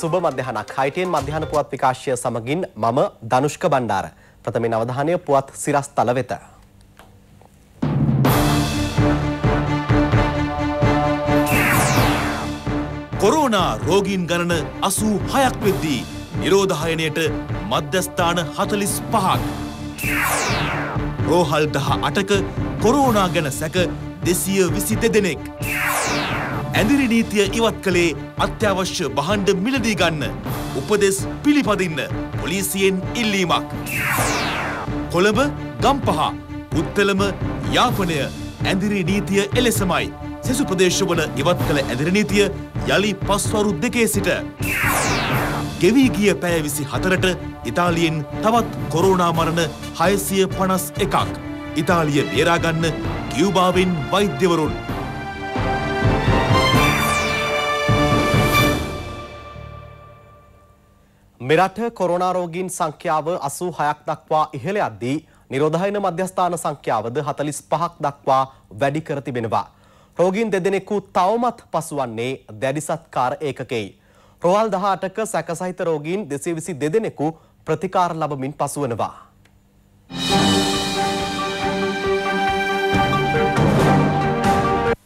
සුබ මධ්‍යහනක් හයිටෙන් මධ්‍යහන පුවත් විකාශය සමගින් මම ධනුෂ්ක බණ්ඩාර. ප්‍රථමයෙන් අවධානය පුවත් සිරස්තල වෙත. කොරෝනා රෝගීන් ගණන අසූ හයක් වෙද්දී නිරෝධහයනයට මධ්‍යස්ථාන හතලිස් පහක්. රෝහල් දහ අටක කොරෝනා ගැන සැක දෙසිය විසි දෙදෙනෙක්. ඇඳිරි නීතිය ඉවත් කළේ අත්‍යවශ්‍ය බහණ්ඩ මිලදී ගන්න උපදෙස් පිළිපදින්න පොලිසියෙන් ඉල්ලීමක්. කොළඹ ගම්පහ පුත්තලම යාපනය ඇඳිරි නීතිය එලෙසමයි. සෙසු ප්‍රදේශවල ඉවත් කළ ඇඳිරි නීතිය යළි පස්වරු දෙකේ සිට. ගෙවී ගිය පැය විසි හතරට ඉතාලියෙන් තවත් කොරෝනා මරණ හයසිය පනස් එකක්. ඉතාලිය බේරාගන්න කිව්බාවෙන් වෛද්‍යවරුන් මෙරට කොරෝනාරෝගීන් සංඛ්‍යාව අසූ හයක් දක්වා ඉහළ අද්දී නිරෝධහයන මධ්‍යස්ථාන සංඛ්‍යාවද හතලිස් පහක් දක්වා වැඩි කර තිබෙනවා. රෝගීන් දෙදෙනෙකු තවමත් පසුවන්නේ දැඩිසත්කාර ඒකකෙයි. රෝවල් දහටක සැකසහිත රෝගීන් දෙසේ විසි දෙදෙනෙකු ප්‍රතිකාර ලබමින් පසුවනවා.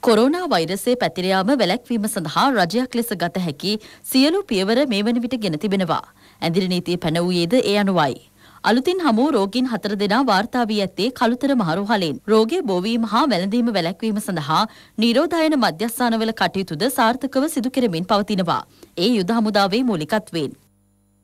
කොරෝනා වෛරසේ පැතිරයාම වැලැක්වීම සඳහා රජයක් ලෙස ගත හැකි සියලු පියවර මේ වන විට ගෙන තිබෙනවා. ඇඳිරි නීතිය පැන වූයේද ඒ අනුවයි. අලුතින් හමු රෝගීන් හතර දෙනා වාර්තා වී ඇත්තේ කළුතර මහරුහලෙන්. රෝගේ බෝවීම හා වැළඳීම වැළැක්වීම සඳහා නිරෝධායන මධ්‍යස්ථානවල කටයුතුද සාර්ථකව සිදු කෙරමින් පවතිනවා. ඒ යුද හමුදාවේ මූලිකත්වයෙන්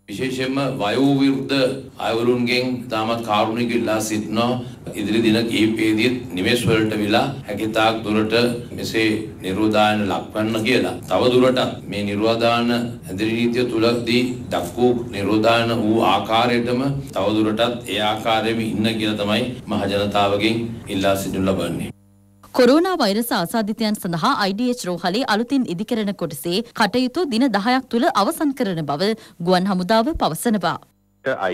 විශේෂයෙන්ම වයෝ විරුද්ධ අයවරුන්ගෙන් තාමත් කාරුණික ඉල්ලා සිටිනවා ඉදිරි දින කිහිපයේදී නිවෙස් වලට විලා හැකිතාක් දුරට මෙසේ නිරෝධායන ලක්වන්න කියලා. තව දුරටත් මේ නිරෝධායන ඇඳිරි නීතිය තුලදී දක්වූ නිරෝධායන වූ ආකාරයටම තව දුරටත් ඒ ආකාරයෙම ඉන්න කියලා තමයි මහජනතාවගෙන් ඉල්ලා සිටිනු ලබන්නේ. කොරෝනා වෛරස ආසාදිතයන් සඳහා IDH රෝහලේ අලුතින් ඉදිකරන කොටසේ කටයුතු දින 10ක් තුළ අවසන් කරන බව ගුවන් හමුදාව පවසනවා.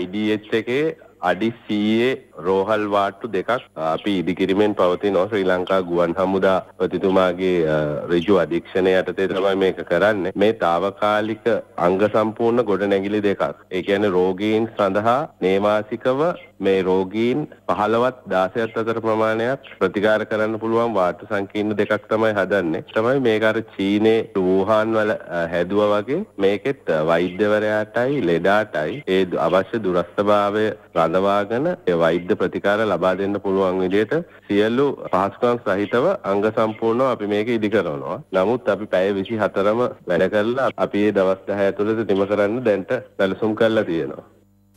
IDH එකේ අඩි සීයේ රෝහල් වාට්ටු දෙකක් අපි ඉදිකිරීමෙන් පවතින ශ්‍රී ලංකා ගුවන් හමුදා ප්‍රතිතුමාගේ රජු අධීක්ෂණය යටතේ තමයි මේක කරන්නේ මේ తాවකාලික අංග සම්පූර්ණ ගොඩනැගිලි දෙකක් ඒ කියන්නේ රෝගීන් සඳහා නේවාසිකව මේ රෝගීන් 15ත් 16ත් අතර ප්‍රමාණයක් ප්‍රතිකාර කරන්න පුළුවන් වාට්ටු සංකීර්ණ දෙකක් තමයි හදන්නේ. තමයි මේක අර චීනේ වූහාන් වල හැදුවා වගේ මේකෙත් වෛද්‍යවරයාටයි ලෙඩාටයි ඒ අවශ්‍ය දුරස්ථභාවය රඳවාගෙන ඒ වෛද්‍ය ප්‍රතිකාර ලබා දෙන්න පුළුවන් විදිහට සියලු පහසුකම් සහිතව අංග සම්පූර්ණව අපි මේක ඉදි කරනවා. නමුත් අපි පැය 24ම වැඩ කරලා අපි මේ දවස් 10 ඇතුළත නිම කරන්න දැන්ට සැලසුම් කරලා තියෙනවා.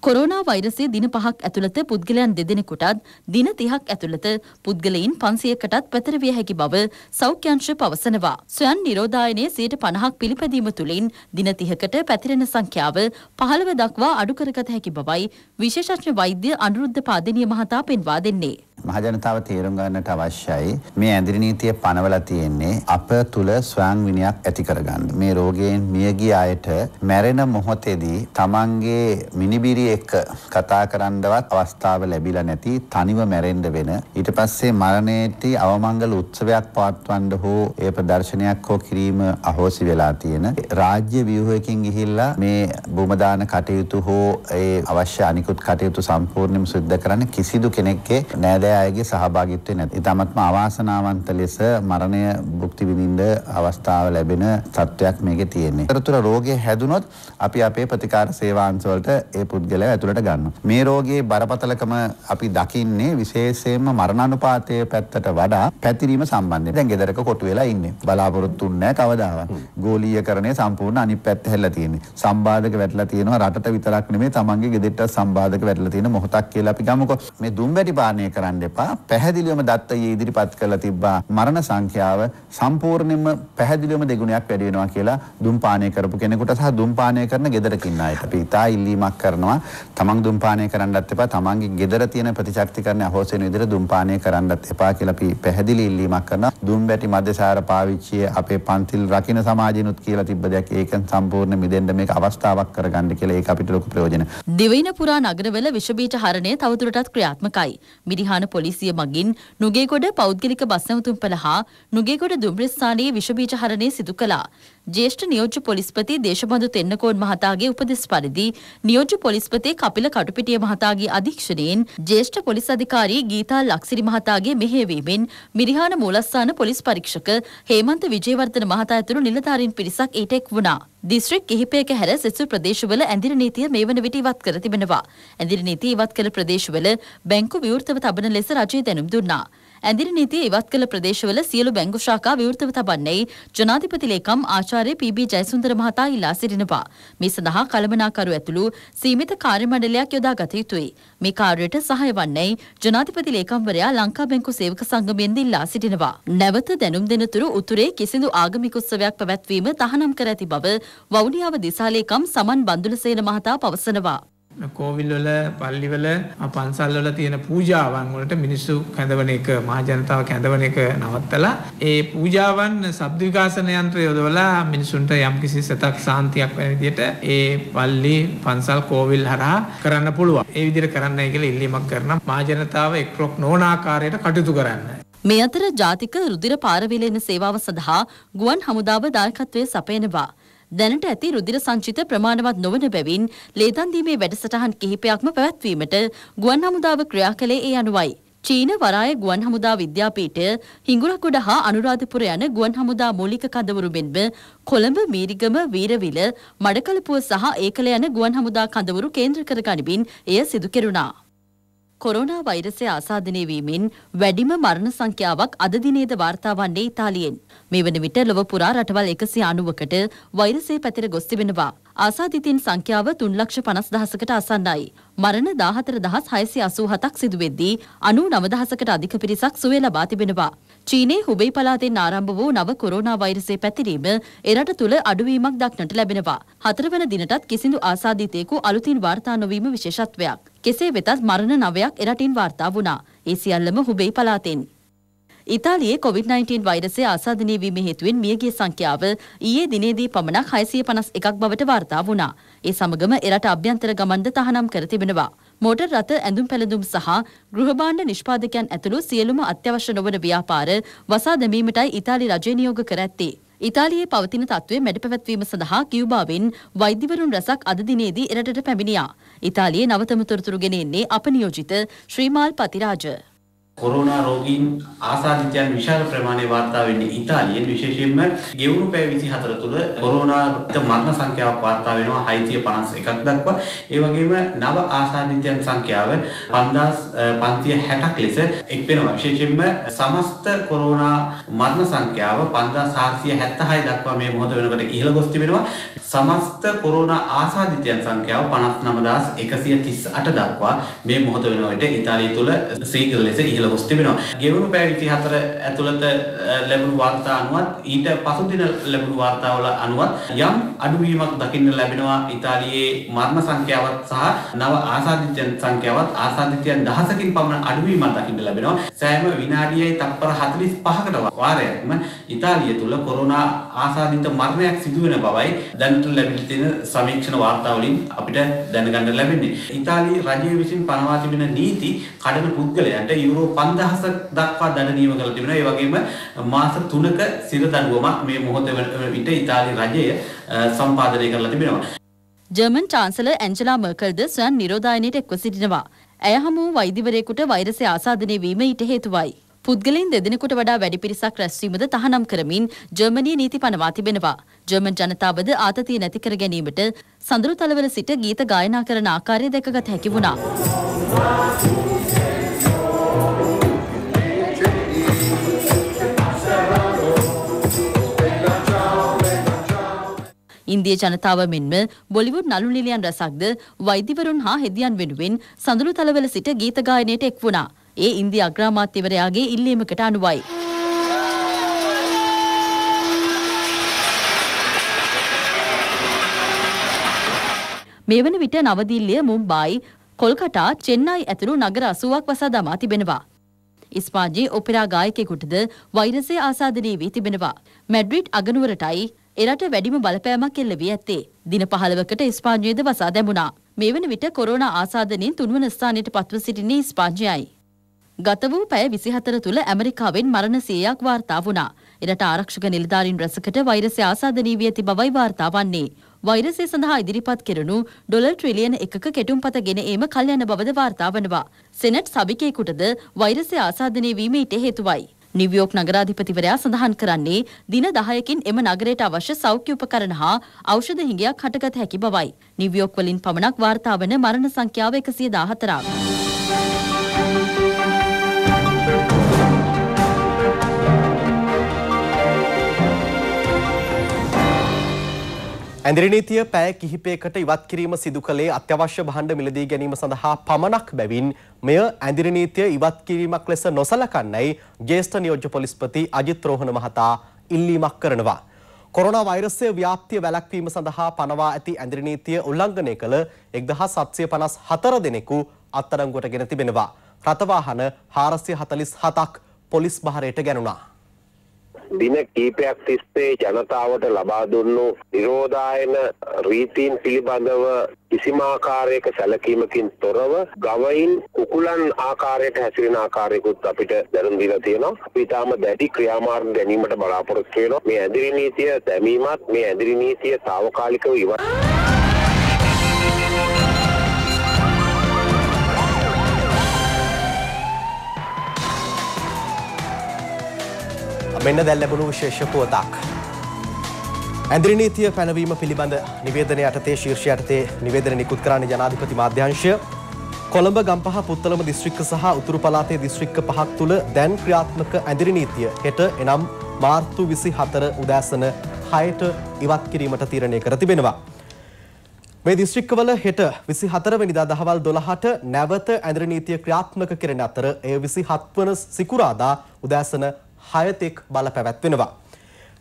කොරෝනා වෛරසය දින පහක් ඇතුළත පුද්ගලයන් දෙදෙනෙකුටත් දින තිහක් ඇතුළත පුද්ගලයින් පන්සියකටත් පැතරවිය හැකි බව සෞඛ්‍යංශ පවසනවා. ස්වයන් නිරෝධායනය සයට පණහක් පිළිපැදීම තුළින් දින තිහකට පැතිරෙන සංඛ්‍යාව පහළව දක්වා අඩුකරගත හැකි බවයි විශේෂඥ වෛද්‍ය අනුරුද්ධ පාදිනිය මහතා පෙන්වා දෙන්නේ. මහජනතාව තේරුම් ගන්නට අවශ්‍යයි මේ ඇඳිරි නීතිය පනවලා තියෙන්නේ අප තුල ස්වයං විනයක් ඇති කරගන්න. මේ රෝගයෙන් මියගිය අයට මැරෙන මොහොතේදී තමන්ගේ මිනිබිරියේ එක්ක කතා කරන්නවත් අවස්ථාව ලැබිලා නැති තනිව මැරෙන්න වෙන ඊට පස්සේ මරණයේදී අවමංගල උත්සවයක් පවත්වන්න හෝ ඒ ප්‍රදර්ශනයක් හෝ කිරීම අහෝසි වෙලා තියෙන රාජ්‍ය ව්‍යුහයකින් ගිහිල්ලා මේ බුමදාන කටයුතු හෝ ඒ අවශ්‍ය අනිකුත් කටයුතු සම්පූර්ණයෙන්ම සිද්ධ කරන්න කිසිදු කෙනෙක්ගේ නෑදෑයගේ සහභාගීත්වය නැති. ඊටමත්ම අවාසනාවන්ත ලෙස මරණය භුක්ති විඳින්න අවස්ථාව ලැබෙන තත්ත්වයක් මේකේ තියෙන්නේ. අතරතුර රෝගය හැදුනොත් අපි අපේ ප්‍රතිකාර සේවාංශ වලට ඒ පුද්ගලයා පුද්ගලයා ඇතුළට ගන්න. මේ රෝගයේ බරපතලකම අපි දකින්නේ විශේෂයෙන්ම මරණානුපාතය පැත්තට වඩා පැතිරීම සම්බන්ධයෙන්. දැන් ගෙදරක කොටු වෙලා ඉන්නේ. බලාපොරොත්තු නැහැ කවදාවත්. ගෝලීයකරණය සම්පූර්ණ අනිත් පැත්ත හැල්ලා තියෙන්නේ. සම්බාධක වැටලා තියෙනවා රටට විතරක් නෙමෙයි තමන්ගේ ගෙදරට සම්බාධක වැටලා තියෙන මොහොතක් කියලා අපි ගමුකෝ. මේ දුම්වැටි පානය කරන්න එපා. පැහැදිලිවම දත්තයේ ඉදිරිපත් කරලා තිබ්බා මරණ සංඛ්‍යාව සම්පූර්ණයෙන්ම පැහැදිලිවම දෙගුණයක් වැඩි වෙනවා කියලා දුම්පානය කරපු කෙනෙකුට සහ දුම්පානය කරන ගෙදරක ඉන්න අයට අපි ඉතා ඉල්ලීමක් කරනවා තමන් දුම්පානය කරන්නත් එපා තමන්ගේ ගෙදර තියෙන ප්‍රතිශක්තිකරණය අහෝසි වෙන විදිහට දුම්පානය කරන්නත් එපා කියලා අපි පැහැදිලි ඉල්ලීමක් කරනවා දුම් බැටි මද්දසාර පාවිච්චිය අපේ පන්තිල් රකින්න සමාජිනුත් කියලා තිබ්බ දෙයක් ඒකෙන් සම්පූර්ණ මිදෙන්න මේක අවස්ථාවක් කරගන්න කියලා ඒක අපිට ලොකු ප්‍රයෝජන දිවයින පුරා නගරවල විෂබීජ හරණය තවදුරටත් ක්‍රියාත්මකයි මිරිහාන පොලිසිය මගින් නුගේගොඩ පෞද්ගලික බස් නැවතුම්පළ හා නුගේගොඩ දුම්රිස්ථානයේ විෂබීජ හරණය සිදු කළා ජ්‍යෙෂ්ඨ නියෝජ්‍ය පොලිස්පති දේශබඳු තෙන්නකෝන් මහතාගේ උපදෙස් පරිදි නියෝජ්‍ය පොලිස්පති කපිල කටුපිටිය මහතාගේ අධීක්ෂණයෙන් ජ්‍යෙෂ්ඨ පොලිස් අධිකාරී ගීතා ලක්සිරි මහතාගේ මෙහෙයවීමෙන් මිරිහාන මූලස්ථාන පොලිස් පරීක්ෂක හේමන්ත විජේවර්ධන මහතා ඇතුළු නිලධාරීන් පිරිසක් ඊට එක් වුණා. දිස්ත්‍රික් කිහිපයක හැර සෙසු ප්‍රදේශවල ඇඳිරි නීතිය මේ වන විට ඉවත් කර තිබෙනවා. ඇඳිරි නීතිය ඉවත් කළ ප්‍රදේශවල බැංකු විවෘතව තබන ලෙස රජය දැනුම් දුන්නා. ඇඳිරි නීතිය ඉවත් කළ ප්‍රදේශවල සියලු බැංකු ශාඛා විවෘතව තබන්නේ ජනාධිපති ලේකම් ආචාර්ය පී.බී. ජයසුන්දර මහතා ඉල්ලා සිටිනවා. මේ සඳහා කලමනාකරු ඇතුළු සීමිත කාර්ය මණ්ඩලයක් යොදා ගත යුතුයි. මේ කාර්යයට සහාය වන්නේ ජනාධිපති ලේකම්වරයා ලංකා බැංකු සේවක සංගමයෙන් ඉල්ලා සිටිනවා. නැවත දැනුම් දෙනතුරු උතුරේ කිසිදු ආගමික උත්සවයක් පැවැත්වීම තහනම් කර ඇති බව වවුනියාව දිසා ලේකම් සමන් බන්දුලසේන මහතා පවසනවා. කෝවිල් වල පල්ලි වල පන්සල් වල තියෙන පූජාවන් වලට මිනිස්සු කැඳවන එක මහ ජනතාව කැඳවන එක නවත්තලා ඒ පූජාවන් ශබ්ද විකාශන යන්ත්‍රය යොදවලා මිනිසුන්ට යම්කිසි සතක් සාන්තියක් වෙන විදිහට ඒ පල්ලි පන්සල් කෝවිල් හරහා කරන්න පුළුවන්. ඒ විදිහට කරන්නයි කියලා ඉල්ලීමක් කරන මහ ජනතාව එක්රොක් නොවන ආකාරයට කටයුතු කරන්න. මේ අතර ජාතික රුධිර පාරවිලෙන සේවාව සඳහා ගුවන් හමුදාව දායකත්වයේ සපයනවා. දැනට ඇති රුධිර සංචිත ප්‍රමාණවත් නොවන බැවින් ලේදන් දීමේ වැඩසටහන් කිහිපයක්ම පැවැත්වීමට ගුවන් හමුදාව ක්‍රියා කළේ ඒ අනුවයි. චීන වරාය ගුවන් හමුදා විද්‍යාපීඨය හිඟුරක්ගොඩ හා අනුරාධපුර යන ගුවන් හමුදා මූලික කඳවුරු මෙන්ම කොළඹ මීරිගම වීරවිල මඩකලපුව සහ ඒකල යන ගුවන් හමුදා කඳවුරු කේන්ද්‍ර කර ගනිමින් එය සිදු කෙරුණා. කොරෝනා වෛරසය ආසාදනය වීමෙන් වැඩිම මරණ සංඛ්‍යාවක් අද දිනේද වාර්තා වන්නේ ඉතාලියෙන්. මේ වන විට ලොව පුරා රටවල් 190කට වෛරසය පැතිර ගොස් තිබෙනවා. ආසාදිතින් සංඛ්‍යාව 3,50,000කට අසන්නයි. මරණ 14,687ක් සිදු වෙද්දී 99,000කට අධික පිරිසක් සුවය ලබා තිබෙනවා. චීනයේ හුබෙයි පළාතෙන් ආරම්භ වූ නව කොරෝනා වෛරසය පැතිරීම එරට තුළ අඩුවීමක් දක්නට ලැබෙනවා. හතරවන දිනටත් කිසිදු ආසාදිතයෙකු අලුතින් වාර්තා නොවීම විශේෂත්වයක්. කෙසේ වෙතත් මරණ නවයක් එරටින් වාර්තා වුණා. ඒ සියල්ලම හුබෙයි පළාතෙන්. ඉතාලියේ කොවිD-19 වෛරසය ආසාදනය වීම හේතුවෙන් මියගිය සංඛ්‍යාව ඊයේ දිනේදී පමණක් 651ක් බවට වාර්තා වුණා. ඒ සමගම එරට අභ්‍යන්තර ගමන්ද තහනම් කර තිබෙනවා. මෝටර් රථ ඇඳුම් පැළඳුම් සහ ගෘහභාණ්ඩ නිෂ්පාදකයන් ඇතුළු සියලුම අත්‍යවශ්‍ය නොවන ව්‍යාපාර වසා දැමීමටයි ඉතාලි රජය නියෝග කර ඇත්තේ. ඉතාලියේ පවතින තත්ත්වය මැඩ පැවැත්වීම සඳහා කියුබාවෙන් වෛද්‍යවරුන් රැසක් අද දිනේදී එරටට පැමිණියා. ඉතාලියේ නවතම තොරතුරු ගෙනෙන්නේ අප නියෝජිත ශ්‍රීමාල් පතිරාජ. කොරෝනා රෝගීන් ආසාධිතයන් විශාල ප්‍රමාණය වාර්තා වෙන්නේ ඉතාලියෙන් විශේෂයෙන්ම ගෙවුණු පැය 24 තුළ කොරෝනාගත මරණ සංඛ්‍යාවක් වාර්තා වෙනවා 651ක් දක්වා. ඒ වගේම නව ආසාධිතයන් සංඛ්‍යාව 5560ක් ලෙස එක් වෙනවා. විශේෂයෙන්ම සමස්ත කොරෝනා මරණ සංඛ්‍යාව 5476 දක්වා මේ මොහොත වෙනකොට ඉහළ ගොස් තිබෙනවා. සමස්ත කොරෝනා ආසාධිතයන් සංඛ්‍යාව 59138 දක්වා මේ මොහොත වෙනකොට ඉතාලිය තුළ සීඝ්‍ර ලෙස ඉහළ කියලා පොස් තිබෙනවා. ගෙවුණු පැය 24 ඇතුළත ලැබුණු වාර්තා අනුවත් ඊට පසු දින ලැබුණු වාර්තාවල අනුවත් යම් අඩුවීමක් දකින්න ලැබෙනවා ඉතාලියේ මරණ සංඛ්‍යාවත් සහ නව ආසාදිතයන් සංඛ්‍යාවත් ආසාදිතයන් දහසකින් පමණ අඩුවීමක් දකින්න ලැබෙනවා. සෑම විනාඩියයි තත්පර 45කට වාරයක්ම ඉතාලිය තුල කොරෝනා ආසාදිත මරණයක් සිදු වෙන බවයි දැනට ලැබිලා තියෙන සමීක්ෂණ වාර්තා වලින් අපිට දැනගන්න ලැබෙන්නේ. ඉතාලි රජය විසින් පනවා තිබෙන නීති කඩන පුද්ගලයන්ට යුරෝප 5000ක් දක්වා දඩ නියම කරලා තිබෙනවා. ඒ වගේම මාස 3ක සිර දඬුවමක් මේ මොහොතේ විට ඉතාලි රජය සම්පාදනය කරලා තිබෙනවා. ජර්මන් චාන්සලර් ඇන්ජලා මර්කල්ද ස්වයන් නිරෝධායනයට එක්ව සිටිනවා. ඇය හමු වෛද්‍යවරයෙකුට වෛරසය ආසාදනය වීම ඊට හේතුවයි. පුද්ගලයින් දෙදෙනෙකුට වඩා වැඩි පිරිසක් රැස්වීමද තහනම් කරමින් ජර්මනී නීති පනවා තිබෙනවා. ජර්මන් ජනතාවද ආතතිය නැති කර ගැනීමට සඳරු තලවල සිට ගීත ගායනා කරන ආකාරය දැකගත හැකි වුණා. ඉන්දිය ජනතාව මෙන්ම බොලිවුඩ් නළු නිලියන් රැසක්ද වෛද්‍යවරුන් හා හෙදියන් වෙනුවෙන් සඳළු තලවල සිට ගීත ගායනයට එක් වුණා. ඒ ඉන්දිය අග්‍රාමාත්‍යවරයාගේ ඉල්ලීමකට අනුවයි. මේ වන විට නවදිල්ලිය මුම්බායි කොල්කටා චෙන්නයි ඇතුළු නගර අසුවක් වසා දමා තිබෙනවා. ඉස්පාජී ඔපෙරා ගායකෙකුටද වෛරසය ආසාදනී වී තිබෙනවා. මැඩ්‍රිඩ් අගනුවරටයි එරට වැඩිම බලපෑමක් එල්ල වී ඇත්තේ. දින 15කට ස්පාඤ්ඤයේද වසා දැමුණා. මේ වන විට කොරෝනා ආසාදනයෙන් තුන්වන ස්ථානයට පත්ව සිටින්නේ ස්පාඤ්ඤයයි. ගත වූ පැය 24 තුළ ඇමරිකාවෙන් මරණ 100ක් වාර්තා වුණා. එරට ආරක්ෂක නිලධාරීන් රැසකට වෛරසය ආසාදනී වී ඇති බවයි වාර්තා වන්නේ. වෛරසය සඳහා ඉදිරිපත් කෙරෙනු ඩොලර් ට්‍රිලියන එකක කෙටුම්පත ගෙන ඒම කල්යන බවද වාර්තා වනවා. සෙනට් සභිකයෙකුටද වෛරසය ආසාදනය වීම ඊට හේතුවයි. නිවියෝක් නගරාධිපතිවරයා සඳහන් කරන්නේ දින 10කින් එම නගරයට අවශ්‍ය සෞඛ්‍ය උපකරණ හා ඖෂධ හිඟයක් හටගත හැකි බවයි. නිවියෝක් වලින් පමණක් වාර්තා වන මරණ සංඛ්‍යාව 114ක්. ඇඳරි නීතිය පැය කිහිපයකට ඉවත් කිරීම සිදු කළේ අත්‍යවශ්‍ය භාණ්ඩ මිලදී ගැනීම සඳහා පමණක් බැවින් මෙය ඇඳරි නීතිය ඉවත් කිරීමක් ලෙස නොසලකන්නයි ජ්‍යෙෂ්ඨ නියෝජ්‍ය පොලිස්පති අජිත් රෝහණ මහතා ඉල්ලීමක් කරනවා. කොරෝනා වෛරසය ව්‍යාප්තිය වැළැක්වීම සඳහා පනවා ඇති ඇඳරි නීතිය උල්ලංඝනය කළ 1754 දෙනෙකු අත්අඩංගුවට ගෙන තිබෙනවා. රථවාහන 447ක් පොලිස් භාරයට ගැනුණා. දින කීපයක් තිස්සේ ජනතාවට ලබා දුන්නු නිරෝධායන රීතීන් පිළිබඳව කිසිමාකාරයක සැලකීමකින් තොරව ගවයින් කුකුලන් ආකාරයට හැසිරෙන ආකාරයකුත් අපිට දැනුම් දීලා තියෙනවා. අපි ඊටාම දැඩි ක්‍රියාමාර්ග ගැනීමට බලාපොරොත්තු වෙනවා. මේ ඇඳිරි නීතිය දැමීමත් මේ ඇඳිරි නීතිය తాවකාලිකව ඉවත් මෙන්න දැල් ලැබුණු විශේෂ පුවතක්. ඇදිරි නීතිය පැනවීම පිළිබඳ නිවේදන යටතේ ශීර්ෂය යටතේ නිවේදන නිකුත් කරන්නේ ජනාධිපති මාධ්‍යංශය. කොළඹ ගම්පහ පුත්තලම දිස්ත්‍රික්ක සහ උතුරු පළාතේ දිස්ත්‍රික්ක පහක් තුළ දැන් ක්‍රියාත්මක ඇඳිරි නීතිය හෙට එනම් මාර්තු විසි හතර උදෑසන හයට ඉවත් කිරීමට තීරණය කර තිබෙනවා. මේ දිස්ත්‍රික්කවල හෙට විසි හතරවැනිදා දහවල් දොළහට නැවත ඇඳිරි නීතිය ක්‍රියාත්මක කරන අතර එය විසි හත්වන සිකුරාදා උදෑසන හයතෙක් බල පැවැත්වෙනවා.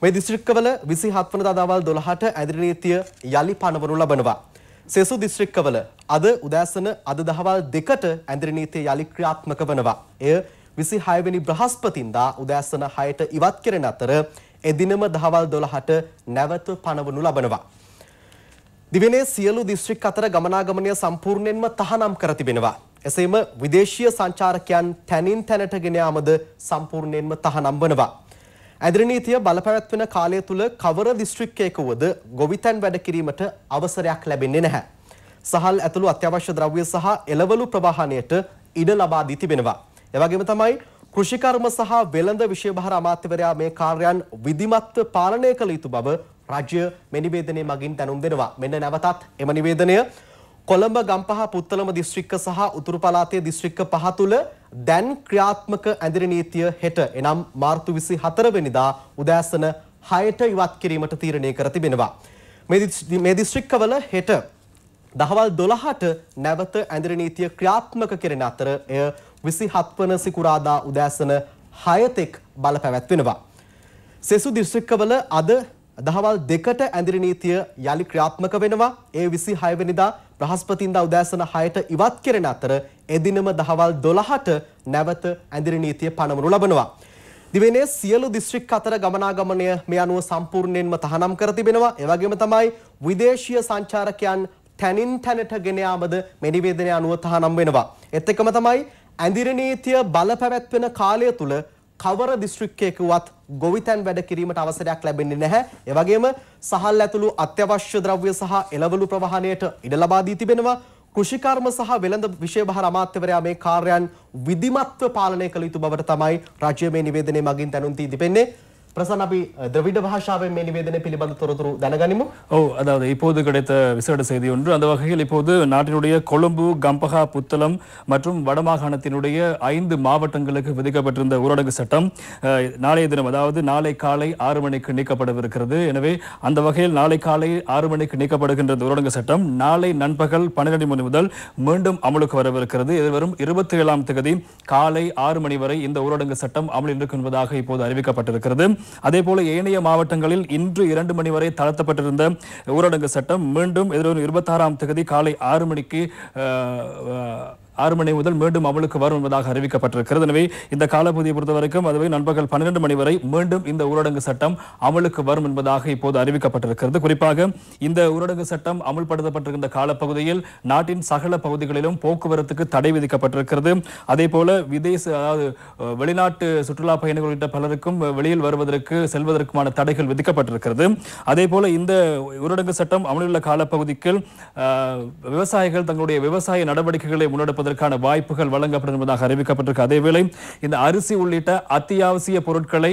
මේ දිස්ත්‍රික්කවල විසි හත්වන දදාවල් දොළහට ඇදිරිනීතිය යළි පනවනු ලබනවා. සෙසු දිස්ත්‍රික්කවල අද උදෑසන අද දහවල් දෙකට ඇදිරිනීතිය යළි ක්‍රියාත්මක වනවා. එය විසි හයවැනි බ්‍රහස්පතින්දා උදෑසන හයට ඉවත් කරෙන අතර එදිනම දහවල් දොළහට නැවත පනවනු ලබනවා. දිවනේ සියලු දිස්ත්‍රික් අතර ගමනාගමනය සම්පූර්ණයෙන්ම තහනම් කර තිබෙනවා. එසේම විදේශීය සංචාරකයන් තැනින් තැනට ගෙන යාමද සම්පූර්ණයෙන්ම තහනම් වනවා. ඇදිරි නීතිය බලපැවැත්වෙන කාලය තුල කවර දිස්ත්‍රික්කයක වුවද ගොවිතැන් වැඩ කිරීමට අවසරයක් ලැබෙන්නේ නැහැ. සහල් ඇතුළු අත්‍යවශ්‍ය ද්‍රව්‍ය සහ එළවලු ප්‍රවාහණයට ඉඩ ලබා දී තිබෙනවා. එවැගේම තමයි කෘෂිකර්ම සහ වෙළඳ විෂයභාර අමාත්‍යවරයා මේ කාර්යයන් විධිමත්ව පාලනය කළ යුතු බව රජය මේ නිවේදනය මගින් දැනුම් දෙනවා. මෙන්න නැවතත් එම නිවේදනය කොළඹ ගම්පහ පුත්තලම දිස්ත්‍රික්ක සහ උතුරු පළාතේ දිස්ත්‍රික්ක පහ තුළ දැන් ක්‍රියාත්මක ඇඳිරි නීතිය හෙට එනම් මාර්තු 24 වෙනිදා උදෑසන 6ට ඉවත් කිරීමට තීරණය කර තිබෙනවා. මේ දිස්ත්‍රික්කවල හෙට දහවල් 12ට නැවත ඇඳිරි නීතිය ක්‍රියාත්මක කෙරෙන අතර එය 27 වන සිකුරාදා උදෑසන 6 තෙක් බලපැවැත්වෙනවා. සෙසු දිස්ත්‍රික්කවල අද දහවල් දෙකට ඇඳිරි නීතිය යළි ක්‍රියාත්මක වෙනවා. ඒ 26 වෙනිදා බ්‍රහස්පතින්දා උදෑසන 6ට ඉවත් කෙරෙන අතර එදිනම දහවල් 12ට නැවත ඇඳිරි නීතිය පනවනු ලබනවා. දිවයිනේ සියලු දිස්ත්‍රික් අතර ගමනාගමනය මේ අනුව සම්පූර්ණයෙන්ම තහනම් කර තිබෙනවා. ඒ වගේම තමයි විදේශීය සංචාරකයන් තැනින් තැනට ගෙන යාමද මේ නිවේදනය අනුව තහනම් වෙනවා. එත් එක්කම තමයි ඇඳිරි නීතිය බල පැවැත්වෙන කාලය තුල කවර දිස්ත්‍රික්කයක වුවත් ගොවිතැන් වැඩ කිරීමට අවසරයක් ලැබෙන්නේ නැහැ. ඒ වගේම සහල් ඇතුළු අත්‍යවශ්‍ය ද්‍රව්‍ය සහ එළවලු ප්‍රවාහණයට ඉඩ ලබා දී තිබෙනවා. කෘෂිකර්ම සහ වෙළඳ විශේෂභාර අමාත්‍යවරයා මේ කාර්යයන් විධිමත්ව පාලනය කළ යුතු බවට තමයි රජය මේ නිවේදනය මගින් දැනුම් දී තිබෙන්නේ. பிரசன் திரவிட பாஷாவை மே நிவேதனை பிலிபந்த தொரதுரு தனகனிமு ஓ அதாவது இப்போது கிடைத்த விசேட செய்தி ஒன்று அந்த வகையில் இப்போது நாட்டினுடைய கொழும்பு புத்தளம் மற்றும் வடமாகாணத்தினுடைய ஐந்து மாவட்டங்களுக்கு விதிக்கப்பட்டிருந்த ஊரடங்கு சட்டம் நாளைய தினம் அதாவது நாளை காலை ஆறு மணிக்கு எனவே அந்த வகையில் நாளை காலை ஆறு மணிக்கு நீக்கப்படுகின்ற ஊரடங்கு சட்டம் நாளை நண்பகல் மணி முதல் மீண்டும் அமலுக்கு வரவிருக்கிறது இருபத்தி ஏழாம் காலை ஆறு மணி வரை இந்த ஊரடங்கு சட்டம் இருக்கும் என்பதாக இப்போது அறிவிக்கப்பட்டிருக்கிறது அதே போல ஏனைய மாவட்டங்களில் இன்று இரண்டு மணி வரை தளர்த்தப்பட்டிருந்த ஊரடங்கு சட்டம் மீண்டும் எதிர்வரும் இருபத்தாறாம் தேதி காலை ஆறு மணிக்கு ஆறு மணி முதல் மீண்டும் அமலுக்கு வரும் என்பதாக அறிவிக்கப்பட்டிருக்கிறது எனவே இந்த காலப்பகுதியை பொறுத்தவரைக்கும் அதுவே நண்பகல் பன்னிரெண்டு மணி வரை மீண்டும் இந்த ஊரடங்கு சட்டம் அமலுக்கு வரும் என்பதாக இப்போது அறிவிக்கப்பட்டிருக்கிறது குறிப்பாக இந்த ஊரடங்கு சட்டம் அமல்படுத்தப்பட்டிருக்கின்ற காலப்பகுதியில் நாட்டின் சகல பகுதிகளிலும் போக்குவரத்துக்கு தடை விதிக்கப்பட்டிருக்கிறது அதே போல விதேச அதாவது வெளிநாட்டு சுற்றுலா பயணிகள் உள்ளிட்ட பலருக்கும் வெளியில் வருவதற்கு செல்வதற்குமான தடைகள் விதிக்கப்பட்டிருக்கிறது அதே போல இந்த ஊரடங்கு சட்டம் அமலுள்ள காலப்பகுதிக்கு விவசாயிகள் தங்களுடைய விவசாய நடவடிக்கைகளை முன்னெடுப்பது பாதுகாப்பதற்கான வாய்ப்புகள் வழங்கப்படும் என்பதாக அறிவிக்கப்பட்டிருக்கு அதேவேளை இந்த அரிசி உள்ளிட்ட அத்தியாவசிய பொருட்களை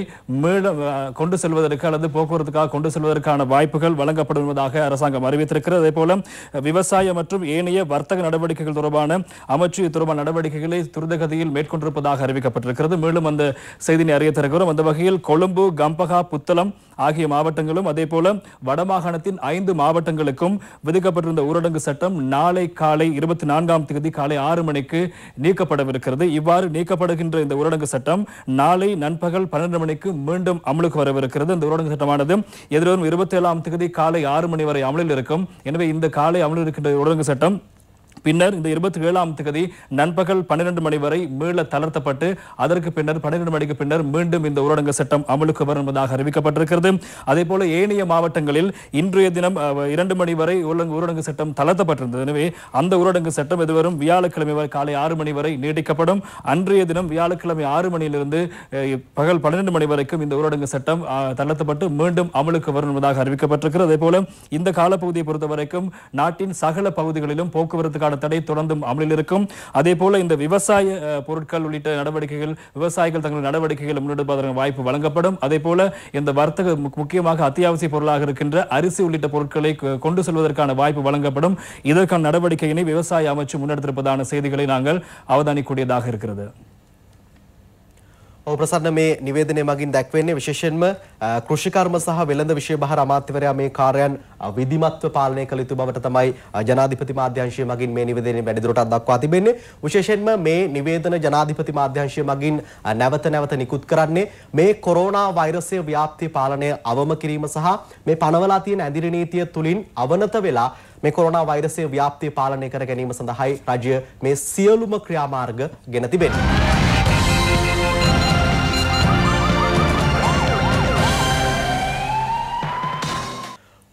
கொண்டு செல்வதற்கு அல்லது போக்குவரத்துக்காக கொண்டு செல்வதற்கான வாய்ப்புகள் வழங்கப்படும் என்பதாக அரசாங்கம் அறிவித்திருக்கிறது அதே போல மற்றும் ஏனைய வர்த்தக நடவடிக்கைகள் தொடர்பான அமைச்சு தொடர்பான நடவடிக்கைகளை துரிதகதியில் மேற்கொண்டிருப்பதாக அறிவிக்கப்பட்டிருக்கிறது மேலும் அந்த செய்தியை அறிய அந்த வகையில் கொழும்பு கம்பகா புத்தளம் ஆகிய மாவட்டங்களும் அதே போல வடமாகாணத்தின் ஐந்து மாவட்டங்களுக்கும் விதிக்கப்பட்டிருந்த ஊரடங்கு சட்டம் நாளை காலை இருபத்தி நான்காம் தேதி காலை ஆறு ஆறு மணிக்கு நீக்கப்படவிருக்கிறது இவ்வாறு நீக்கப்படுகின்ற இந்த ஊரடங்கு சட்டம் நாளை நண்பகல் பன்னெண்டு மணிக்கு மீண்டும் அமலுக்கு வரவிருக்கிறது இந்த ஊரடங்கு சட்டமானது எதிர்வரும் இருபத்தி ஏழாம் தேதி காலை ஆறு மணி வரை அமலில் இருக்கும் எனவே இந்த காலை அமலில் இருக்கின்ற ஊரடங்கு சட்டம் பின்னர் இந்த இருபத்தி ஏழாம் தேதி நண்பகல் பன்னிரண்டு மணி வரை மீள தளர்த்தப்பட்டு அதற்கு பின்னர் பன்னிரண்டு மணிக்கு பின்னர் மீண்டும் இந்த ஊரடங்கு சட்டம் அமலுக்கு வரும் என்பதாக அறிவிக்கப்பட்டிருக்கிறது அதே போல ஏனைய மாவட்டங்களில் இன்றைய தினம் இரண்டு மணி வரை ஊரடங்கு சட்டம் தளர்த்தப்பட்டிருந்தது எனவே அந்த ஊரடங்கு சட்டம் எதுவரும் வியாழக்கிழமை வரை காலை ஆறு மணி வரை நீடிக்கப்படும் அன்றைய தினம் வியாழக்கிழமை ஆறு மணியிலிருந்து பகல் பன்னிரண்டு மணி வரைக்கும் இந்த ஊரடங்கு சட்டம் தளர்த்தப்பட்டு மீண்டும் அமலுக்கு வரும் என்பதாக அறிவிக்கப்பட்டிருக்கிறது அதே போல இந்த காலப்பகுதியை பொறுத்த வரைக்கும் நாட்டின் சகல பகுதிகளிலும் போக்குவரத்துக்காக மீதான தடை தொடர்ந்தும் அமலில் இருக்கும் அதே போல இந்த விவசாய பொருட்கள் உள்ளிட்ட நடவடிக்கைகள் விவசாயிகள் தங்கள் நடவடிக்கைகள் முன்னெடுப்பதற்கு வாய்ப்பு வழங்கப்படும் அதே போல இந்த வர்த்தக முக்கியமாக அத்தியாவசிய பொருளாக இருக்கின்ற அரிசி உள்ளிட்ட பொருட்களை கொண்டு செல்வதற்கான வாய்ப்பு வழங்கப்படும் இதற்கான நடவடிக்கையினை விவசாய அமைச்சு முன்னெடுத்திருப்பதான செய்திகளை நாங்கள் அவதானிக்கூடியதாக இருக்கிறது ඔව් ප්‍රසන්න මේ නිවේදනය මගින් දැක්වෙන්නේ විශේෂයෙන්ම කෘෂිකර්ම සහ වෙළඳ විෂයභාර අමාත්‍යවරයා මේ කාර්යයන් විධිමත්ව පාලනය කළ යුතු බවට තමයි ජනාධිපති මාධ්‍යංශය මගින් මේ නිවේදනය වැඩිදුරටත් දක්වා තිබෙන්නේ විශේෂයෙන්ම මේ නිවේදන ජනාධිපති මාධ්‍යංශය මගින් නැවත නැවත නිකුත් කරන්නේ මේ කොරෝනා වෛරසය ව්‍යාප්ති පාලනය අවම කිරීම සහ මේ පනවලා තියෙන ඇඳිරි නීතිය තුලින් අවනත වෙලා මේ කොරෝනා වෛරසය ව්‍යාප්තිය පාලනය කර ගැනීම සඳහායි රජය මේ සියලුම ක්‍රියාමාර්ග ගෙන තිබෙනවා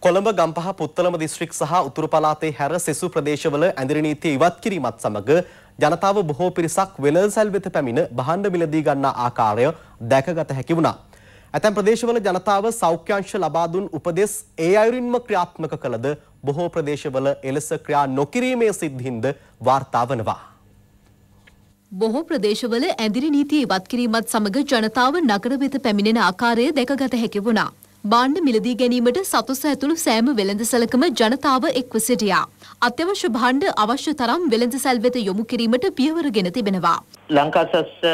කොළඹ ගම්පහ පුත්තලම දිස්ත්‍රික් සහ උතුරු පළාතේ හැර සෙසු ප්‍රදේශවල ඇඳිරි නීතිය ඉවත් කිරීමත් සමග ජනතාව බොහෝ පිරිසක් වෙළඳසැල් වෙත පැමිණ භාණ්ඩ මිලදී ගන්නා ආකාරය දැකගත හැකි වුණා. ඇතැම් ප්‍රදේශවල ජනතාව සෞඛ්‍යංශ ලබා දුන් උපදෙස් ඒ අයුරින්ම ක්‍රියාත්මක කළද බොහෝ ප්‍රදේශවල එලෙස ක්‍රියා නොකිරීමේ සිද්ධීන්ද වාර්තා වනවා. බොහෝ ප්‍රදේශවල ඇඳිරි නීතිය ඉවත් කිරීමත් සමග ජනතාව නගර වෙත පැමිණෙන ආකාරය දැකගත හැකි වුණා. බාණ්ඩ මිලදී ගැනීමට සතුස ඇතුළු සෑම වෙළඳසැලකම ජනතාව එක්ව සිටියා. අත්‍යවශ්‍ය භාණ්ඩ අවශ්‍ය තරම් වෙළඳසැල් වෙත යොමු කිරීමට පියවරගෙන තිබෙනවා. ලංකාසස්ස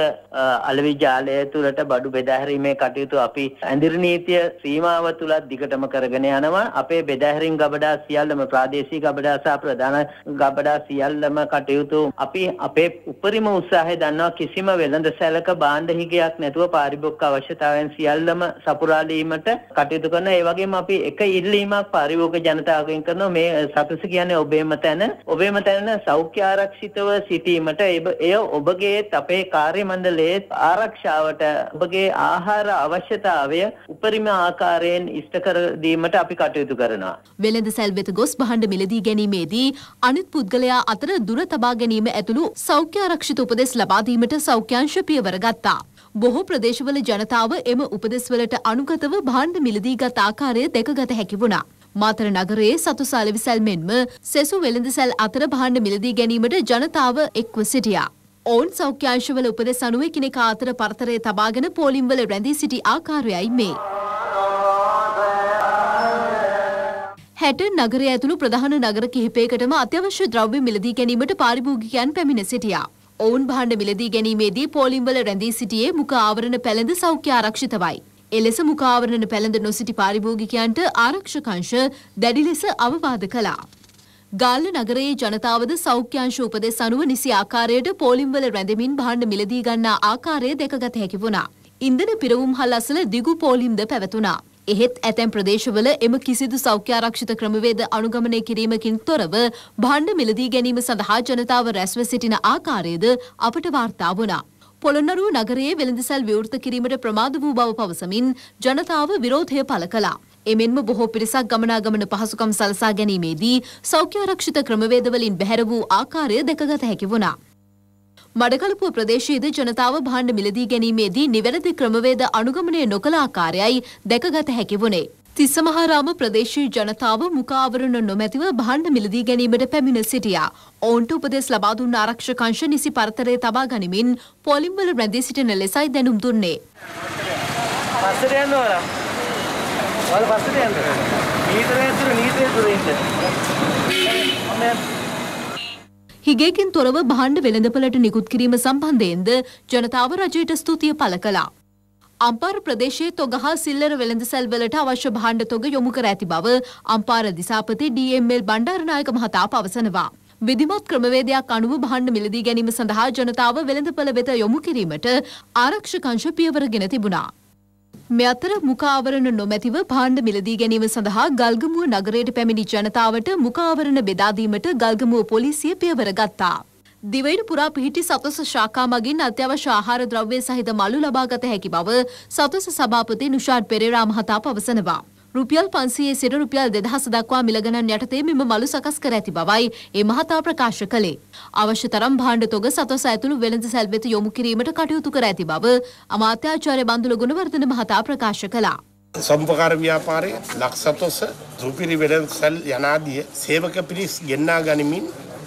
අලවි ජාලය තුළට බඩු බෙදාහැරීමේ කටයුතු අපි ඇඳිරි නීතිය සීමාව තුලත් දිගටම කරගෙන යනවා. අපේ බෙදාහැරීම් ගබඩා සියල්ලම ප්‍රාදේශීය ගබඩා සහ ප්‍රධාන ගබඩා සියල්ලම කටයුතු අපි අපේ උපරිම උත්සාහය දන්නවා කිසිම වෙළඳසැලක භාණ්ඩ හිගයක් නැතුව පාරිභෝගික අවශ්‍යතාවයන් සියල්ලම සපුරා දීමට කටයුතු කරන ඒ වගේම අපි එක ඉල්ලීමක් පරිභෝග ජනතාවගෙන් කරනවා මේ සකස කියන්නේ ඔබේම තැන ඔබේම තැන සෞඛ්‍ය ආරක්ෂිතව සිටීමට එය ඔබගේ අපේ කාර්ය මණ්ඩලයේ ආරක්ෂාවට ඔබගේ ආහාර අවශ්‍යතාවය උපරිම ආකාරයෙන් ඉෂ්ට කර දීමට අපි කටයුතු කරනවා. වෙළඳ සැල් වෙත ගොස් භාණ්ඩ මිලදී ගැනීමේදී අනිත් පුද්ගලයා අතර දුර තබා ගැනීම ඇතුළු සෞඛ්‍ය ආරක්ෂිත උපදෙස් ලබා දීමට සෞඛ්‍යාංශ පියවර ගත්තා. බොහෝ ප්‍රදේශවල ජනතාව එම උපදෙස්වලට අනුගතව භාණ්ඩ මිලදීගත් ආකාරය දැකගත හැකි වුණා. මාතර නගරයේ සතු සලවිසැල් මෙන්ම සෙසු වෙළඳසැල් අතර භාණ්ඩ මිලදී ගැනීමට ජනතාව එක්ව සිටියා. ඔවුන් සෞඛ්‍යංශවල උපදෙස් අනුව එකිනෙක අතර පරතරය තබාගෙන පෝලිම්වල රැඳී සිටි ආකාරයයි මේ. හැට නගරය ඇතුළු ප්‍රධාන නගර කිහිපයකටම අත්‍යවශ්‍ය ද්‍රව්‍ය මිලදී ගැනීමට පාරිභෝගිකයන් පැමිණ සිටියා. ඔවුන් භාණ්ඩ මිලදී ගැනීමේදී පෝලිම්වල රැඳී සිටියේ මුඛ ආවරණ පැළඳ සෞඛ්‍ය ආරක්ෂිතවයි. එලෙස මුඛ ආවරණ පැළඳ නොසිටි පාරිභෝගිකයන්ට ආරක්ෂක අංශ දැඩි ලෙස අවවාද කළා. ගාල්ල නගරයේ ජනතාවද සෞඛ්‍යංශ උපදෙස් අනුව නිසි ආකාරයට පෝලිම්වල රැඳෙමින් භාණ්ඩ මිලදී ගන්නා ආකාරය දැකගත හැකි වුණා. ඉන්ධන පිරවුම් හල් අසල දිගු පෝලිම්ද පැවතුණා. එහෙත් ඇතැම් ප්‍රදේශවල එම කිසිදු සෞඛ්‍යාරක්ෂිත ක්‍රමවේද අනුගමනය කිරීමකින් තොරව භණ්ඩ මිලදී ගැනීම සඳහා ජනතාව රැස්ව සිටින ආකාරයද අපට වාර්තා වුණා. පොළොන්නරුව නගරයේ වෙළඳසැල් විවෘත කිරීමට ප්‍රමාද වූ බව පවසමින් ජනතාව විරෝධය පළ කළා. එමෙන්ම බොහෝ පිරිසක් ගමනාගමන පහසුකම් සලසා ගැනීමේදී සෞඛ්‍යාරක්ෂිත ක්‍රමවේදවලින් බැහැර වූ ආකාරය දැකගත හැකි වුණා. මඩකලපුව ප්‍රදේශයේද ජනතාව භාණ්ඩ මිලදී ගැනීමේදී නිවැරදි ක්‍රමවේද අනුගමනය නොකළ ආකාරයයි දැකගත හැකි වුණේ. තිස්සමහාරාම ප්‍රදේශී ජනතාව මුකාවරණ නොමැතිව භාණ්ඩ මිලදී ගැනීමට පැමිණ සිටියා. ඔවුන්ට උපදෙස් ලබා දුන්න ආරක්ෂක අංශ නිසි පරතරය තබා ගනිමින් පොලිම්වල රැඳී සිටින ලෙසයි දැනුම් දුන්නේ. පස්සට යන්න ඕන. ඔයාලා පස්සට යන්න. නීතරේ තුර නීතරේ තුර ඉන්න. මම හිගේකින් තොරව භාණ්ඩ වෙළඳපලට නිකුත් කිරීම සම්බන්ධයෙන්ද ජනතාව රජයට ස්තුතිය පළ කළා. අම්පාර ප්‍රදේශයේ තොග හා සිල්ලර වෙළඳසැල් වලට අවශ්‍ය භාණ්ඩ තොග යොමු කර ඇති බව අම්පාර දිසාපති DML බණ්ඩාරනායක මහතා පවසනවා. විධිමත් ක්‍රමවේදයක් අනුව භාණ්ඩ මිලදී ගැනීම සඳහා ජනතාව වෙළඳපළ වෙත යොමු කිරීමට ආරක්ෂකංශ පියවර ගෙන තිබුණා. මෙ අතර මුකාවරණ නොමැතිව පාණ්ඩ මිලදී ගැනීම සඳහා ගල්ගමුව නගරයට පැමිණි ජනතාවට මුකාවරණ බෙදාදීමට ගල්ගමුව පොලිසිය පියවර ගත්තා. දිවයින පුරා පිහිටි සතොස ශාකා මගින් අත්‍යවශ්‍ය ආහාර ද්‍රව්‍ය සහිත මළු ලබාගත හැකි බව සතොස සභාපති නුෂාන් පෙරේරා මහතා පවසනවා. රුපියල් පන්සියේ සිට රුපියල් දෙදහස දක්වා මිලගණන් යටතේ මෙම මලු සකස් කර ඇති බවයි ඒ මහතා ප්‍රකාශ කළේ. අවශ්‍ය තරම් භාණ්ඩ තොග සතොස ඇතුළු වෙළඳ සැල් වෙත යොමු කිරීමට කටයුතු කර ඇති බව අමාත්‍යාචාර්ය බන්දුල ගුණවර්ධන මහතා ප්‍රකාශ කළා. සම්පකාර ව්‍යාපාරයේ ලක්ෂතොස රුපිරි වෙළඳ සැල් යනාදිය සේවක පිරිස් ගෙන්නා ගනිමින්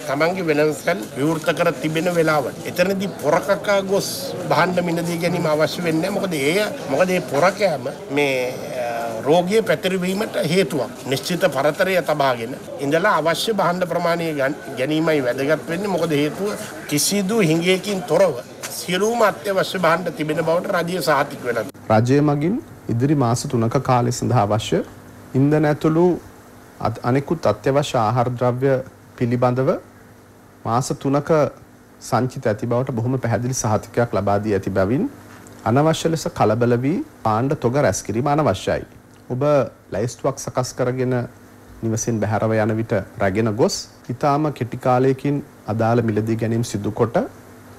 තමන්ගේ වෙනස්කල් විවෘත කර තිබෙන වෙලාවට. එතනදී පොරකකා ගොස් බහන්ඩ මිනදී ගැනීම අවශ්‍ය වෙන්නේ මොකද ඒ මොකද ඒ පොරකෑම මේ රෝගය පැතිරවීමට හේතුවක් නිශ්චිත පරතරය තබාගෙන ඉඳලා අවශ්‍ය බහන්ධ ප්‍රමාණය ගැනීමයි වැදගත් වෙන්නේ මොකද හේතුව කිසිදු හිඟයකින් තොරව සියලූම අත්‍යවශ්‍ය බහන්ඩ තිබෙන බවට රජය සාතික වෙන. රජය මගින් ඉදිරි මාස තුනක කාලය සඳහා අවශ්‍ය ඉන්දන ඇතුළු අනෙකුත් අත්‍යවශ්‍ය ආහාර ද්‍රව්‍ය පිළිබඳව මාස 3ක සංචිත ඇති බවට බොහොම පැහැදිලි සහතිකයක් ලබා දී ඇති බැවින් අනවශ්‍ය ලෙස කලබල වී පාණ්ඩ තොග රැස් කිරීම අනවශ්‍යයි. ඔබ ලැයිස්තුවක් සකස් කරගෙන නිවසින් බැහැරව යන විට රැගෙන ගොස් ඊටාම කෙටි කාලයකින් අදාළ මිලදී ගැනීම සිදු කොට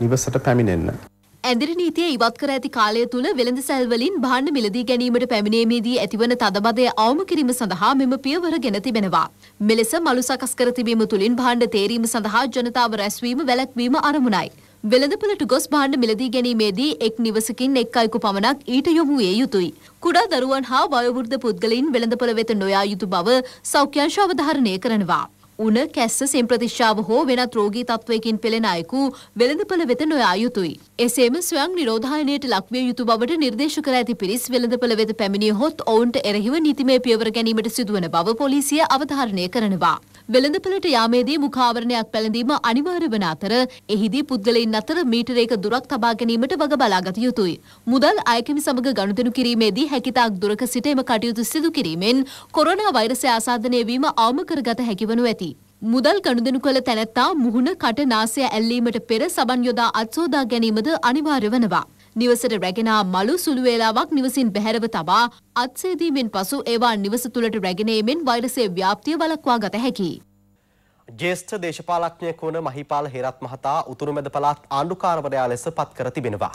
නිවසට පැමිණෙන්න. ඇදිරි නීතිය ඉවත් කර ඇති කාලය තුළ වෙළඳ සැල්වලින් භාණ්ඩ මිලදී ගැනීමට පැමිණීමේදී ඇතිවන තදබදය අවම කිරීම සඳහා මෙම පියවර ගෙන තිබෙනවා. මෙලෙස මළු සකස් කර තිබීම තුළින් භාණ්ඩ තේරීම සඳහා ජනතාව රැස්වීම වැළැක්වීම අරමුණයි. වෙළඳපලට ගොස් භාණ්ඩ මිලදී ගැනීමේදී එක් නිවසකින් එක් අයෙකු පමණක් ඊට යොමු විය යුතුයි. කුඩා දරුවන් හා වයෝවෘද්ධ පුද්ගලයින් වෙළඳපළ වෙත නොයා යුතු බව සෞඛ්‍යංශ අවධාරණය කරනවා. උන කැස්ස සම්ප්‍රතිශ්ාව හෝ වෙනත් රෝගී තත්ත්වයකින් පෙළෙන අයෙකු වෙළඳපළ වෙත නොයා යුතුයි. එසේම ස්වයං නිරෝධායනයට ලක්විය යුතු බවට නිර්දේශ කර ඇති පිරිස් වෙළඳපළ වෙත පැමිණියහොත් ඔවුන්ට එරෙහිව නීතිමය පියවර ගැනීමට සිදුවන බව පොලිසිය අවධාරණය කරනවා. වෙළඳපළට යාමේදී මුඛාවරණයක් පැළඳීම අනිවාර්ය වන අතර එහිදී පුද්ගලයින් අතර මීටරයක දුරක් තබා ගැනීමට වග බලාගත යුතුයි. මුදල් අයකමි සමග ගනුදෙනු කිරීමේදී හැකිතාක් දුරක සිට එම කටයුතු සිදු කිරීමෙන් කොරෝනා වෛරසය ආසාදනය වීම අවම කරගත හැකි වනු ඇති. මුදල් ගනුදෙනු කළ තැනැත්තා මුහුණ කට නාසය ඇල්ලීමට පෙර සබන් යොදා අත්සෝදා ගැනීමද අනිවාර්ය වනවා. නිවසට රැගෙනා මළු සුළු වේලාවක් නිවසින් බැහැරව තබා අත්සේදීමෙන් පසු ඒවා නිවස තුළට රැගෙනීමෙන් වෛරසයේ ව්‍යාප්තිය වළක්වා ගත හැකියි. ජේෂ්ඨ දේශපාලඥයෙකු වන මහිපාල හේරත් මහතා උතුරුමැද පළාත් ආණ්ඩුකාරවරයා ලෙස පත් කර තිබෙනවා.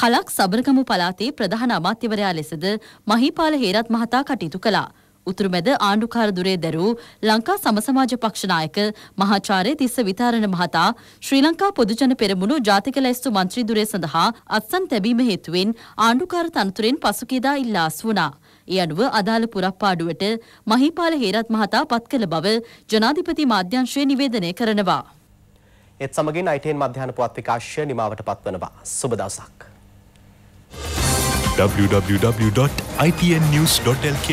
කලක් සබරගමු පළාතේ ප්‍රධාන අමාත්‍යවරයා ලෙසද මහිපාල හේරත් මහතා කටයුතු කළා. උතුරුමැද ආණ්ඩුකාර දුරේ දැරූ ලංකා සමසමාජ පක්ෂ නායක මහාචාර්ය තිස්ස විතාරණ මහතා ශ්‍රී ලංකා පොදුජන පෙරමුණු ජාතික ලැයිස්තු මන්ත්‍රී දුරේ සඳහා අත්සන් තැබීම හේතුවෙන් ආණ්ඩුකාර තනතුරෙන් පසුකීදා ඉල්ලාස් වුණා. ඒ අනුව අදාළ පුරප්පාඩුවට මහිපාල හේරත් මහතා පත් කළ බව ජනාධිපති මාධ්‍යංශය නිවේදනය කරනවා. එත් සමගින් අයිටෙන් මධ්‍යාන පුවත් විකාශය නිමාවට පත්වනවා. සුබ දවසක්. www.itnnews.lk